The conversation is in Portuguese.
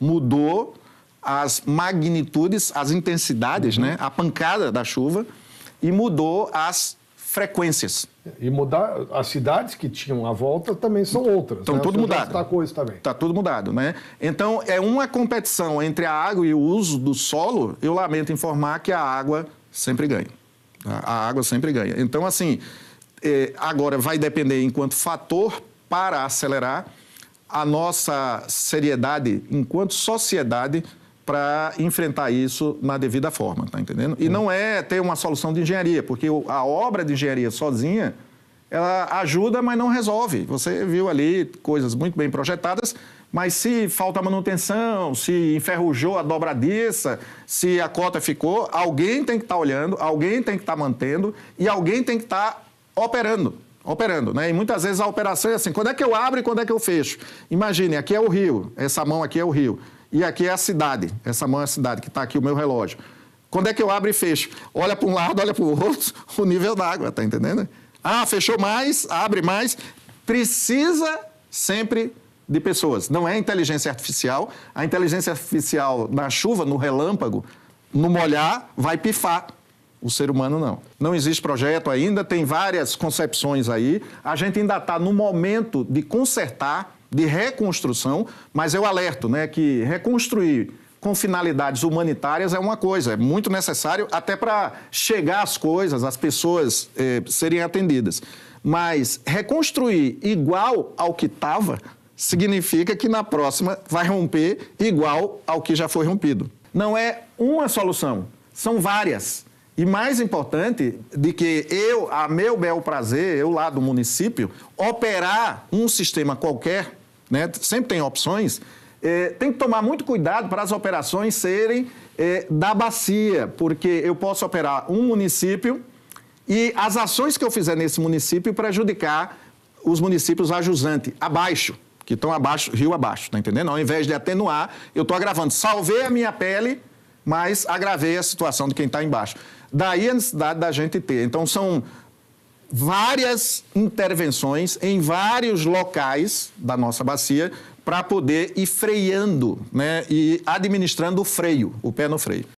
mudou as magnitudes, as intensidades, uhum. né? a pancada da chuva e mudou as frequências. E mudar as cidades que tinham à volta também são outras. Então né? tudo mudado. Está coisa também. Tá tudo mudado, né? Então é uma competição entre a água e o uso do solo. Eu lamento informar que a água sempre ganha. Tá? A água sempre ganha. Então assim, eh, agora vai depender enquanto fator para acelerar a nossa seriedade enquanto sociedade para enfrentar isso na devida forma, tá entendendo? E uhum. não é ter uma solução de engenharia, porque a obra de engenharia sozinha ela ajuda, mas não resolve. Você viu ali coisas muito bem projetadas, mas se falta manutenção, se enferrujou a dobradiça, se a cota ficou, alguém tem que estar tá olhando, alguém tem que estar tá mantendo e alguém tem que estar tá operando operando, né? E muitas vezes a operação é assim: quando é que eu abro e quando é que eu fecho? Imagine, aqui é o rio, essa mão aqui é o rio, e aqui é a cidade, essa mão é a cidade, que está aqui o meu relógio. Quando é que eu abro e fecho? Olha para um lado, olha para o outro, o nível d'água, tá entendendo? Ah, fechou mais, abre mais. Precisa sempre de pessoas. Não é inteligência artificial. A inteligência artificial na chuva, no relâmpago, no molhar, vai pifar. O ser humano não. Não existe projeto ainda, tem várias concepções aí. A gente ainda está no momento de consertar, de reconstrução, mas eu alerto né, que reconstruir com finalidades humanitárias é uma coisa, é muito necessário até para chegar às coisas, as pessoas eh, serem atendidas. Mas reconstruir igual ao que estava significa que na próxima vai romper igual ao que já foi rompido. Não é uma solução, são várias. E mais importante, de que eu, a meu bel prazer, eu lá do município, operar um sistema qualquer, né, sempre tem opções, eh, tem que tomar muito cuidado para as operações serem eh, da bacia, porque eu posso operar um município e as ações que eu fizer nesse município prejudicar os municípios ajusante, abaixo, que estão abaixo, rio abaixo, tá entendendo? Ao invés de atenuar, eu estou agravando. Salvei a minha pele mas agravei a situação de quem está embaixo. Daí a necessidade da gente ter. Então, são várias intervenções em vários locais da nossa bacia para poder ir freando né, e administrando o freio, o pé no freio.